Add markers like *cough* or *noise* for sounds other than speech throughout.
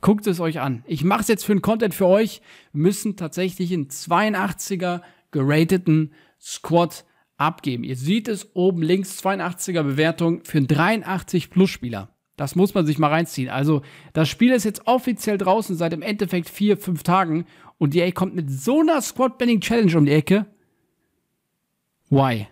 Guckt es euch an. Ich mache es jetzt für einen Content für euch. Wir müssen tatsächlich einen 82er gerateten Squad abgeben. Ihr seht es oben links, 82er Bewertung für einen 83 Plus Spieler. Das muss man sich mal reinziehen. Also das Spiel ist jetzt offiziell draußen seit im Endeffekt vier, fünf Tagen und die EA kommt mit so einer Squad-Bending-Challenge um die Ecke. Why?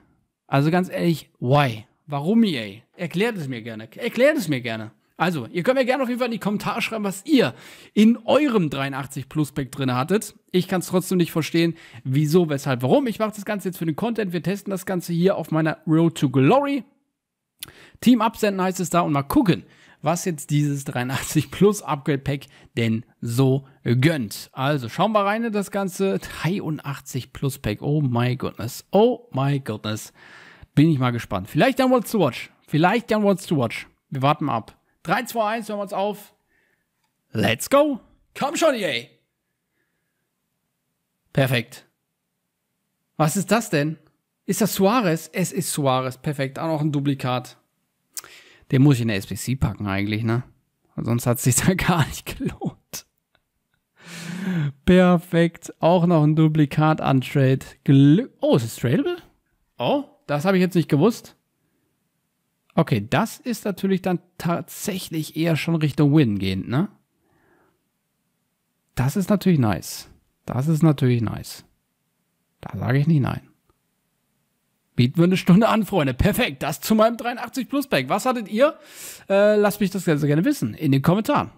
Also ganz ehrlich, why? Warum EA? Erklärt es mir gerne. Erklärt es mir gerne. Also, ihr könnt mir gerne auf jeden Fall in die Kommentare schreiben, was ihr in eurem 83 Plus Pack drin hattet. Ich kann es trotzdem nicht verstehen, wieso, weshalb, warum. Ich mache das Ganze jetzt für den Content. Wir testen das Ganze hier auf meiner Road to Glory. Team absenden heißt es da und mal gucken, was jetzt dieses 83 Plus Upgrade Pack denn so gönnt. Also, schauen wir rein in das Ganze. 83 Plus Pack. Oh my goodness. Oh my goodness. Bin ich mal gespannt. Vielleicht dann What's to Watch. Vielleicht dann What's to Watch. Wir warten mal ab. 3, 2, 1, hören wir uns auf. Let's go. Komm schon, yay. E Perfekt. Was ist das denn? Ist das Suarez? Es ist Suarez. Perfekt. Auch noch ein Duplikat. Den muss ich in der SPC packen eigentlich, ne? Sonst hat es sich *laughs* da gar nicht gelohnt. Perfekt. Auch noch ein Duplikat untrade Oh, ist es tradable? Oh, das habe ich jetzt nicht gewusst. Okay, das ist natürlich dann tatsächlich eher schon Richtung Win gehend, ne? Das ist natürlich nice. Das ist natürlich nice. Da sage ich nicht nein. Bieten wir eine Stunde an, Freunde. Perfekt. Das zu meinem 83 Plus Pack. Was hattet ihr? Äh, lasst mich das Ganze gerne wissen in den Kommentaren.